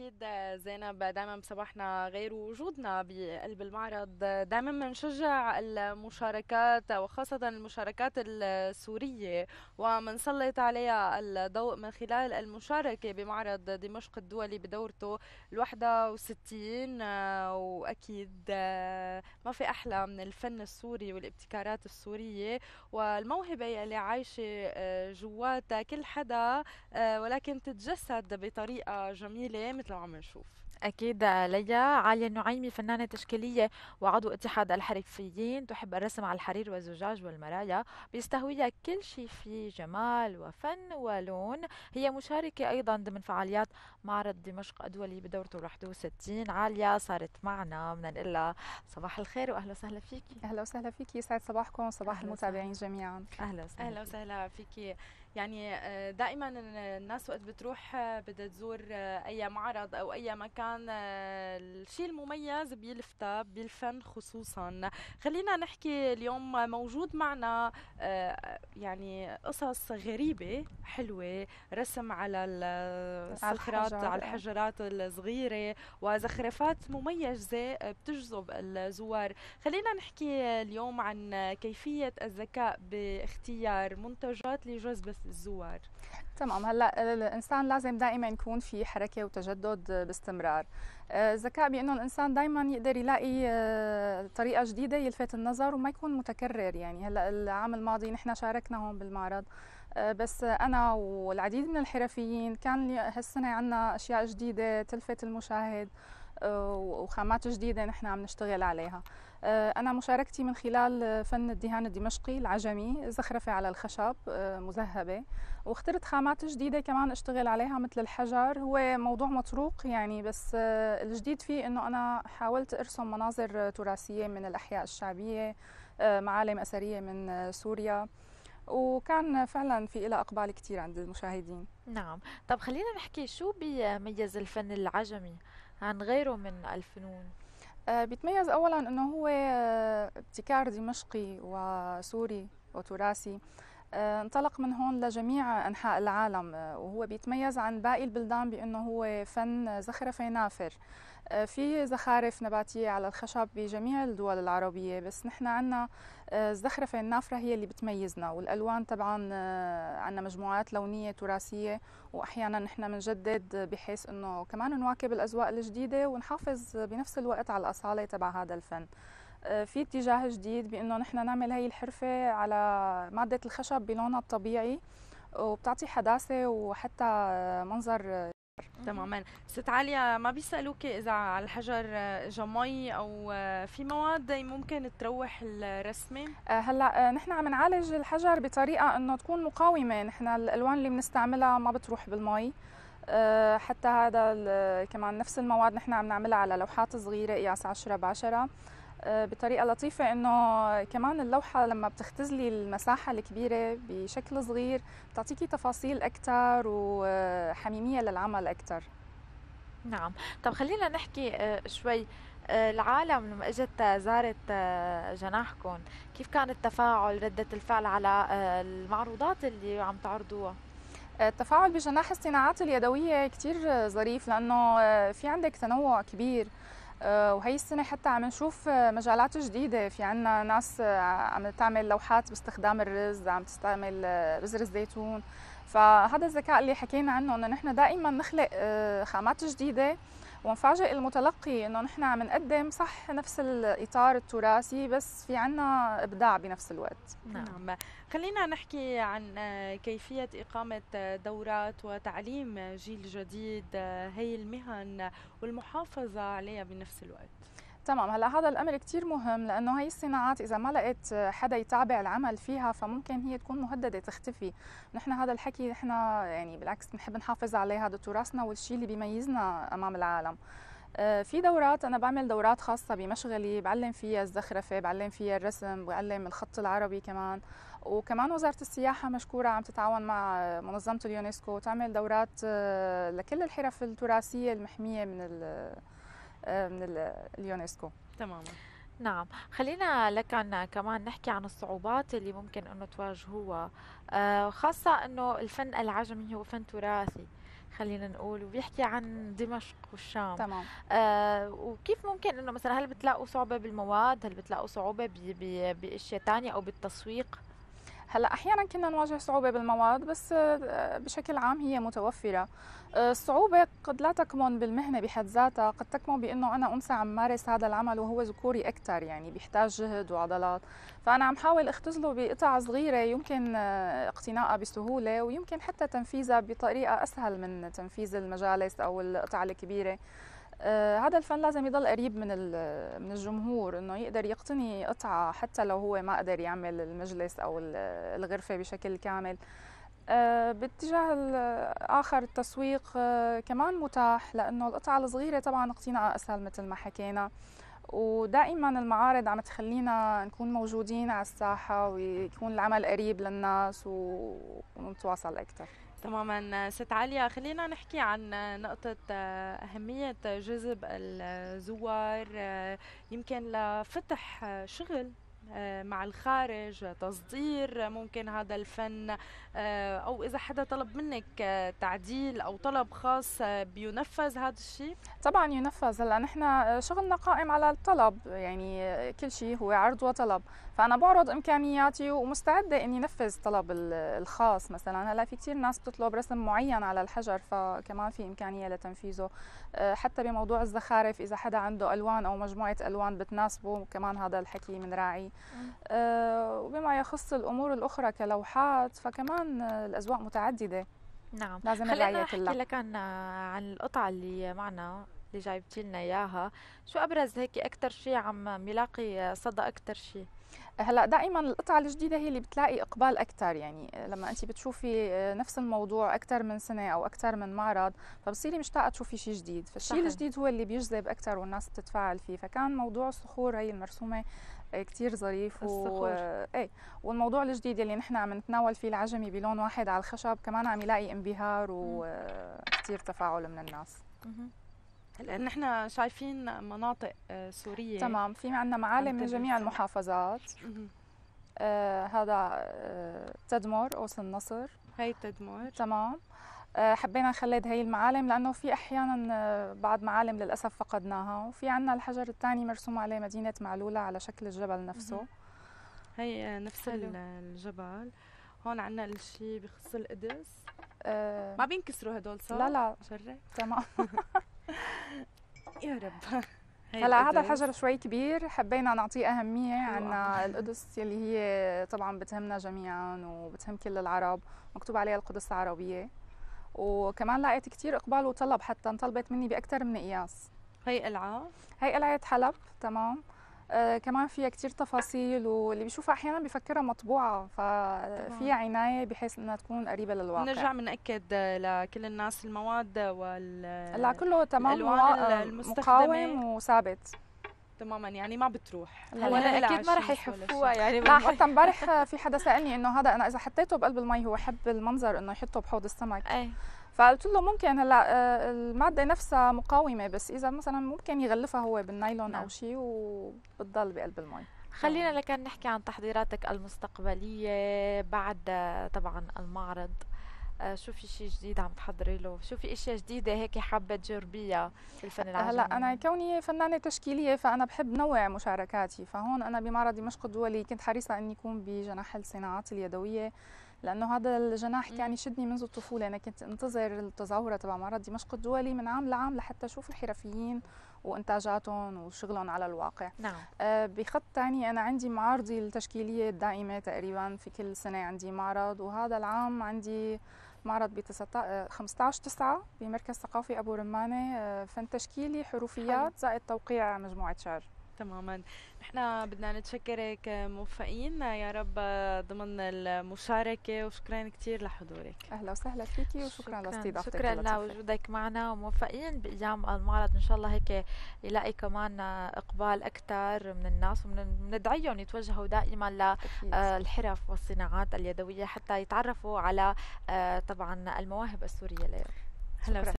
اكيد زينب دائما بصباحنا غير وجودنا بقلب المعرض دائما بنشجع المشاركات وخاصه المشاركات السوريه ومنسلط عليها الضوء من خلال المشاركه بمعرض دمشق الدولي بدورته ال 61 واكيد ما في احلى من الفن السوري والابتكارات السوريه والموهبه اللي عايشه جواتها كل حدا ولكن تتجسد بطريقه جميله مثل لو عم نشوف أكيد ليا عالية النعيمي فنانة تشكيلية وعضو اتحاد الحرفيين تحب الرسم على الحرير والزجاج والمرايا بيستهويها كل شيء فيه جمال وفن ولون هي مشاركة أيضا ضمن فعاليات معرض دمشق الدولي بدورته ال 61 عالية صارت معنا بدنا نقول لها صباح الخير وأهلا وسهلا فيكي أهلا وسهلا فيكي يسعد صباحكم وصباح المتابعين جميعا أهلا وسهلا أهلا وسهلا فيكي يعني آه، دائما الناس وقت بتروح آه، بدها تزور آه، اي معرض او اي مكان الشيء المميز بيلفتها بالفن خصوصا خلينا نحكي اليوم موجود معنا يعني قصص غريبه حلوه رسم على الصخرات على الحجرات الصغيره وزخرفات مميزه بتجذب الزوار خلينا نحكي اليوم عن كيفيه الذكاء باختيار منتجات لجذب الزوار تمام هلا الانسان لازم دائما يكون في حركه وتجدد باستمرار الذكاء آه، بانه الانسان دائما يقدر يلاقي آه، طريقه جديده يلفت النظر وما يكون متكرر يعني هلا العام الماضي نحن شاركنا هون بالمعرض آه، بس انا والعديد من الحرفيين كان هالسنه عندنا اشياء جديده تلفت المشاهد وخامات جديدة نحن عم نشتغل عليها آه، أنا مشاركتي من خلال آه، فن الدهان الدمشقي العجمي زخرفة على الخشب آه، مذهبة واخترت خامات جديدة كمان اشتغل عليها مثل الحجر هو موضوع مطروق يعني بس الجديد فيه أنه أنا حاولت أرسم مناظر تراثية من الأحياء الشعبية معالم أثرية من سوريا وكان فعلا في لها اقبال كثير عند المشاهدين نعم طب خلينا نحكي شو بيميز الفن العجمي عن غيره من الفنون آه، بيتميز اولا انه هو آه، ابتكار دمشقي وسوري وتراثي انطلق من هون لجميع انحاء العالم آه، وهو بيتميز عن باقي البلدان بانه هو فن زخرفه نافر آه، في زخارف نباتيه على الخشب بجميع الدول العربيه بس نحن عندنا آه، الزخرفه النافره هي اللي بتميزنا والالوان طبعا عندنا مجموعات لونيه تراثيه واحيانا نحن بنجدد بحيث انه كمان نواكب الاذواق الجديده ونحافظ بنفس الوقت على الاصاله تبع هذا الفن آه، في اتجاه جديد بانه نحن نعمل هي الحرفه على ماده الخشب بلونها الطبيعي وبتعطي حداثه وحتى منظر تماما ست عالية ما بيسألوك إذا على الحجر آه، اجى مي أو آه، في مواد ممكن تروح الرسمة؟ هلا نحن عم نعالج الحجر بطريقة إنه تكون مقاومة، نحن الألوان اللي بنستعملها ما بتروح بالمي، حتى هذا كمان نفس المواد نحن عم نعملها على لوحات صغيرة قياس 10 ب 10 بطريقه لطيفه انه كمان اللوحه لما بتختزلي المساحه الكبيره بشكل صغير بتعطيكي تفاصيل اكثر وحميميه للعمل اكثر نعم طب خلينا نحكي آه، شوي آه، العالم لما اجت زارت آه، جناحكم كيف كان التفاعل رده الفعل على المعروضات اللي عم تعرضوها التفاعل بجناح الصناعات اليدوية كتير ظريف لأنه في عندك تنوع كبير آه، وهي السنة حتى عم نشوف آه، مجالات جديدة في عنا ناس آه، عم تعمل لوحات باستخدام الرز عم تستعمل بزر الزيتون فهذا الذكاء اللي حكينا عنه انه نحن دائما نخلق خامات جديدة ومفاجئ المتلقي انه نحن عم نقدم صح نفس الاطار التراثي بس في عنا ابداع بنفس الوقت نعم, نعم. خلينا نحكي عن كيفيه اقامه دورات وتعليم جيل جديد هي المهن والمحافظه عليها بنفس الوقت تمام هلا هذا الامر كثير مهم لانه هي الصناعات اذا ما لقيت حدا يتابع العمل فيها فممكن هي تكون مهدده تختفي نحن هذا الحكي نحن يعني بالعكس بنحب نحافظ عليه هذا تراثنا والشيء اللي بيميزنا امام العالم آه، في دورات انا بعمل دورات خاصه بمشغلي بعلم فيها الزخرفه بعلم فيها الرسم بعلم الخط العربي كمان وكمان وزاره السياحه مشكوره عم تتعاون مع منظمه اليونسكو وتعمل دورات آه، لكل الحرف التراثيه المحميه من آه، من اليونسكو تماما نعم خلينا لكن كمان نحكي عن الصعوبات اللي ممكن انه تواجهوها آه، خاصة انه الفن العجمي هو فن تراثي خلينا نقول وبيحكي عن دمشق والشام تمام آه وكيف ممكن انه مثلا هل بتلاقوا صعوبه بالمواد هل بتلاقوا صعوبه باشياء تانية او بالتسويق هلا احيانا كنا نواجه صعوبه بالمواد بس آه، بشكل عام هي متوفره آه، الصعوبه قد لا تكمن بالمهنه بحد ذاتها قد تكمن بانه انا انثى عم مارس هذا العمل وهو ذكوري اكثر يعني بيحتاج جهد وعضلات فانا عم حاول اختزله بقطع صغيره يمكن آه، اقتنائها بسهوله ويمكن حتى تنفيذها بطريقه اسهل من تنفيذ المجالس او القطع الكبيره آه، هذا الفن لازم يضل قريب من من الجمهور انه يقدر يقتني قطعه حتى لو هو ما قدر يعمل المجلس او الغرفه بشكل كامل آه، باتجاه اخر التسويق آه، كمان متاح لانه القطعه الصغيره طبعا اقتناء اسهل مثل ما حكينا ودائما المعارض عم تخلينا نكون موجودين على الساحه ويكون العمل قريب للناس ونتواصل اكثر تماما ست عليا خلينا نحكي عن نقطة آه، أهمية جذب الزوار آه، يمكن لفتح شغل آه، مع الخارج تصدير ممكن هذا الفن آه، او اذا حدا طلب منك آه، تعديل او طلب خاص بينفذ هذا الشيء طبعا ينفذ هلا نحن شغلنا قائم على الطلب يعني كل شيء هو عرض وطلب فانا بعرض امكانياتي ومستعده اني نفذ طلب الخاص مثلا هلا في كثير ناس بتطلب رسم معين على الحجر فكمان في امكانيه لتنفيذه حتى بموضوع الزخارف اذا حدا عنده الوان او مجموعه الوان بتناسبه كمان هذا الحكي بنراعيه آه، وبما يخص الامور الاخرى كلوحات فكمان الاذواق متعدده نعم لازم خلينا لك عن عن القطعه اللي معنا اللي جايبتي لنا اياها شو ابرز هيك اكثر شيء عم بيلاقي صدى اكثر شيء هلا دائما القطعه الجديده هي اللي بتلاقي اقبال اكثر يعني لما انت بتشوفي آه، نفس الموضوع اكثر من سنه او اكثر من معرض فبصيري مشتاقه تشوفي شيء جديد فالشيء الجديد هو اللي بيجذب اكثر والناس بتتفاعل فيه فكان موضوع الصخور هي المرسومه آه، كتير ظريف و... آه، ايه والموضوع الجديد اللي نحن عم نتناول فيه العجمي بلون واحد على الخشب كمان عم يلاقي انبهار وكثير تفاعل من الناس لان احنا شايفين مناطق آه، سوريه تمام في عندنا معالم من جميع المحافظات آه هذا آه تدمر قوس النصر هي تدمر تمام آه حبينا نخلد هي المعالم لانه في احيانا آه، بعض معالم للاسف فقدناها وفي عندنا الحجر الثاني مرسوم عليه مدينه معلوله على شكل الجبل نفسه هي آه، نفس حلو. الجبل هون عندنا الشيء بخص القدس أه ما بينكسروا هدول صح؟ لا لا تمام يا رب هلا هذا الحجر شوي كبير حبينا نعطيه اهميه عنا القدس اللي هي طبعا بتهمنا جميعا وبتهم كل العرب مكتوب عليها القدس العربيه وكمان لقيت كثير اقبال وطلب حتى انطلبت مني باكثر من قياس هي قلعه هي قلعه حلب تمام آه كمان فيها كتير تفاصيل واللي بيشوفها احيانا بفكرها مطبوعه ففيها عنايه بحيث انها تكون قريبه للواقع نرجع بناكد لكل الناس المواد وال لا كله تمام آه، مقاوم وثابت تماما يعني ما بتروح ولا اكيد ما رح يحفوها يعني لا حتى امبارح في حدا سالني انه هذا انا اذا حطيته بقلب المي هو حب المنظر انه يحطه بحوض السمك أي. فقلت له ممكن هلا آه، الماده نفسها مقاومه بس اذا مثلا ممكن يغلفها هو بالنايلون نعم. او شيء وبتضل بقلب المي خلينا لكان نحكي عن تحضيراتك المستقبليه بعد آه، طبعا المعرض آه، شو في شيء جديد عم تحضري له شو في اشياء جديده هيك حابه تجربيها في الفن العالمي هلا انا كوني فنانه تشكيليه فانا بحب نوع مشاركاتي فهون انا بمعرض دمشق الدولي كنت حريصه اني يكون بجناح الصناعات اليدويه لانه هذا الجناح كان يشدني يعني منذ الطفوله انا كنت انتظر التظاهره تبع معرض دمشق الدولي من عام لعام لحتى اشوف الحرفيين وانتاجاتهم وشغلهم على الواقع نعم. آه بخط ثاني انا عندي معارضي التشكيليه الدائمه تقريبا في كل سنه عندي معرض وهذا العام عندي معرض ب 15 9 آه، بمركز ثقافي ابو رمانه آه، فن تشكيلي حروفيات زائد توقيع مجموعه شعر تماما نحن بدنا نتشكرك آه، موفقين آه، يا رب آه، ضمن المشاركة وشكرا كثير لحضورك أهلا وسهلا فيكي وشكرا لاستضافتك شكرا لوجودك معنا وموفقين بأيام المعرض إن شاء الله هيك يلاقي كمان إقبال أكثر من الناس وبندعيهم يتوجهوا دائما للحرف والصناعات اليدوية حتى يتعرفوا على طبعا المواهب السورية هلا